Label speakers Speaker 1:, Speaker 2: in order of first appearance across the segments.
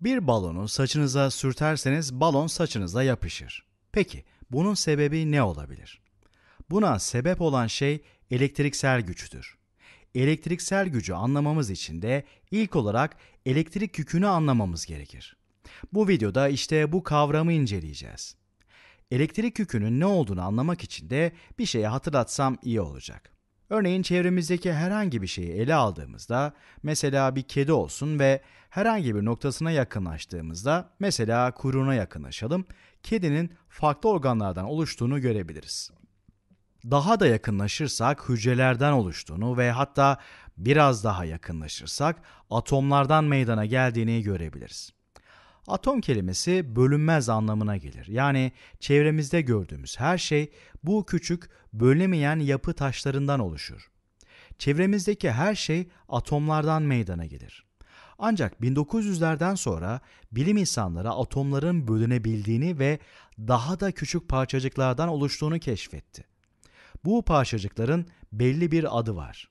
Speaker 1: Bir balonu saçınıza sürterseniz balon saçınıza yapışır. Peki bunun sebebi ne olabilir? Buna sebep olan şey elektriksel güçtür. Elektriksel gücü anlamamız için de ilk olarak elektrik yükünü anlamamız gerekir. Bu videoda işte bu kavramı inceleyeceğiz. Elektrik yükünün ne olduğunu anlamak için de bir şeyi hatırlatsam iyi olacak. Örneğin çevremizdeki herhangi bir şeyi ele aldığımızda, mesela bir kedi olsun ve herhangi bir noktasına yakınlaştığımızda, mesela kuyruğuna yakınlaşalım, kedinin farklı organlardan oluştuğunu görebiliriz. Daha da yakınlaşırsak hücrelerden oluştuğunu ve hatta biraz daha yakınlaşırsak atomlardan meydana geldiğini görebiliriz. Atom kelimesi bölünmez anlamına gelir. Yani çevremizde gördüğümüz her şey bu küçük bölünemeyen yapı taşlarından oluşur. Çevremizdeki her şey atomlardan meydana gelir. Ancak 1900'lerden sonra bilim insanları atomların bölünebildiğini ve daha da küçük parçacıklardan oluştuğunu keşfetti. Bu parçacıkların belli bir adı var.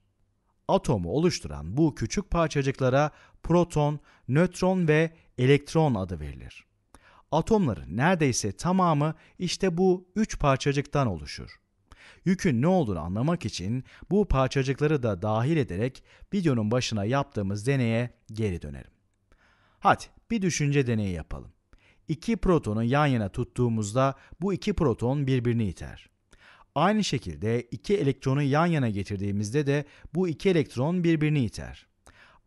Speaker 1: Atomu oluşturan bu küçük parçacıklara proton, nötron ve elektron adı verilir. Atomların neredeyse tamamı işte bu üç parçacıktan oluşur. Yükün ne olduğunu anlamak için bu parçacıkları da dahil ederek videonun başına yaptığımız deneye geri dönerim. Hadi bir düşünce deneyi yapalım. İki protonu yan yana tuttuğumuzda bu iki proton birbirini iter. Aynı şekilde iki elektronu yan yana getirdiğimizde de bu iki elektron birbirini iter.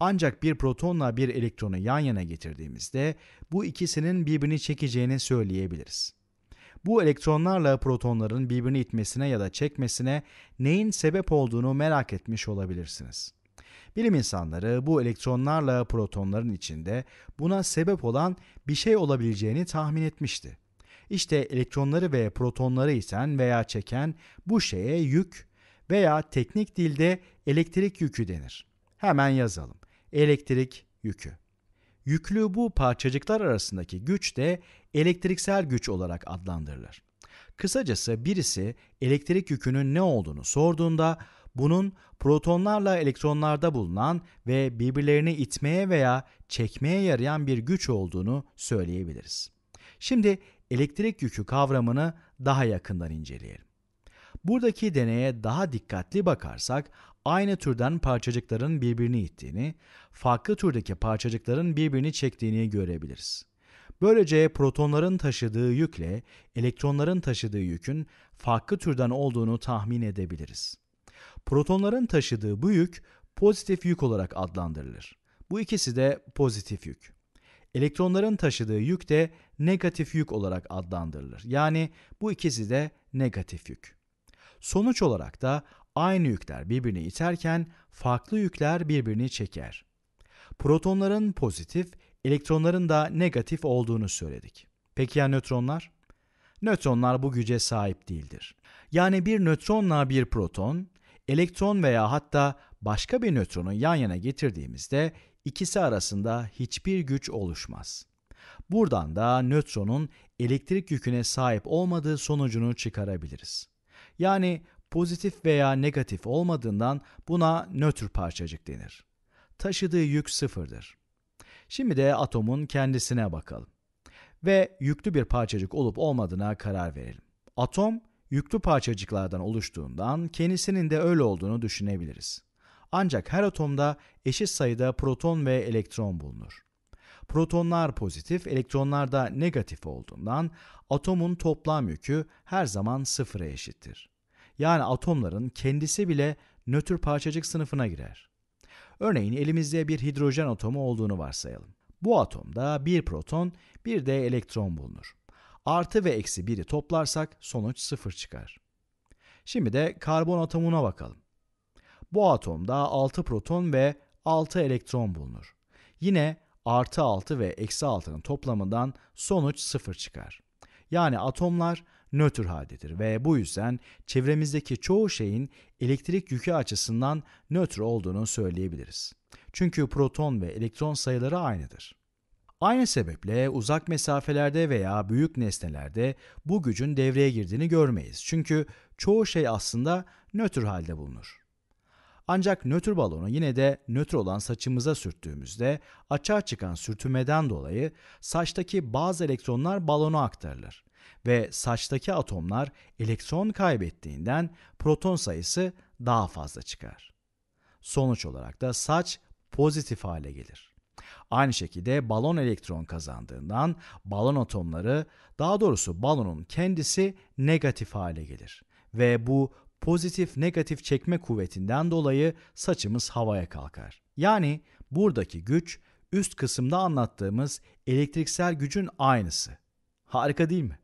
Speaker 1: Ancak bir protonla bir elektronu yan yana getirdiğimizde bu ikisinin birbirini çekeceğini söyleyebiliriz. Bu elektronlarla protonların birbirini itmesine ya da çekmesine neyin sebep olduğunu merak etmiş olabilirsiniz. Bilim insanları bu elektronlarla protonların içinde buna sebep olan bir şey olabileceğini tahmin etmişti. İşte elektronları ve protonları iten veya çeken bu şeye yük veya teknik dilde elektrik yükü denir. Hemen yazalım elektrik yükü. Yüklü bu parçacıklar arasındaki güç de elektriksel güç olarak adlandırılır. Kısacası birisi elektrik yükünün ne olduğunu sorduğunda bunun protonlarla elektronlarda bulunan ve birbirlerini itmeye veya çekmeye yarayan bir güç olduğunu söyleyebiliriz. Şimdi elektrik yükü kavramını daha yakından inceleyelim. Buradaki deneye daha dikkatli bakarsak aynı türden parçacıkların birbirini ittiğini, farklı türdeki parçacıkların birbirini çektiğini görebiliriz. Böylece protonların taşıdığı yükle elektronların taşıdığı yükün farklı türden olduğunu tahmin edebiliriz. Protonların taşıdığı bu yük pozitif yük olarak adlandırılır. Bu ikisi de pozitif yük. Elektronların taşıdığı yük de negatif yük olarak adlandırılır. Yani bu ikisi de negatif yük. Sonuç olarak da aynı yükler birbirini iterken farklı yükler birbirini çeker. Protonların pozitif, elektronların da negatif olduğunu söyledik. Peki ya nötronlar? Nötronlar bu güce sahip değildir. Yani bir nötronla bir proton, elektron veya hatta başka bir nötronu yan yana getirdiğimizde ikisi arasında hiçbir güç oluşmaz. Buradan da nötronun elektrik yüküne sahip olmadığı sonucunu çıkarabiliriz. Yani pozitif veya negatif olmadığından buna nötr parçacık denir. Taşıdığı yük sıfırdır. Şimdi de atomun kendisine bakalım ve yüklü bir parçacık olup olmadığına karar verelim. Atom yüklü parçacıklardan oluştuğundan kendisinin de öyle olduğunu düşünebiliriz. Ancak her atomda eşit sayıda proton ve elektron bulunur. Protonlar pozitif, elektronlar da negatif olduğundan atomun toplam yükü her zaman sıfıra eşittir. Yani atomların kendisi bile nötr parçacık sınıfına girer. Örneğin elimizde bir hidrojen atomu olduğunu varsayalım. Bu atomda bir proton, bir de elektron bulunur. Artı ve eksi biri toplarsak sonuç sıfır çıkar. Şimdi de karbon atomuna bakalım. Bu atomda 6 proton ve 6 elektron bulunur. Yine artı 6 ve eksi 6'nın toplamından sonuç 0 çıkar. Yani atomlar nötr haldedir ve bu yüzden çevremizdeki çoğu şeyin elektrik yükü açısından nötr olduğunu söyleyebiliriz. Çünkü proton ve elektron sayıları aynıdır. Aynı sebeple uzak mesafelerde veya büyük nesnelerde bu gücün devreye girdiğini görmeyiz. Çünkü çoğu şey aslında nötr halde bulunur. Ancak nötr balonu yine de nötr olan saçımıza sürttüğümüzde açığa çıkan sürtünmeden dolayı saçtaki bazı elektronlar balona aktarılır ve saçtaki atomlar elektron kaybettiğinden proton sayısı daha fazla çıkar. Sonuç olarak da saç pozitif hale gelir. Aynı şekilde balon elektron kazandığından balon atomları, daha doğrusu balonun kendisi negatif hale gelir ve bu pozitif negatif çekme kuvvetinden dolayı saçımız havaya kalkar. Yani buradaki güç üst kısımda anlattığımız elektriksel gücün aynısı. Harika değil mi?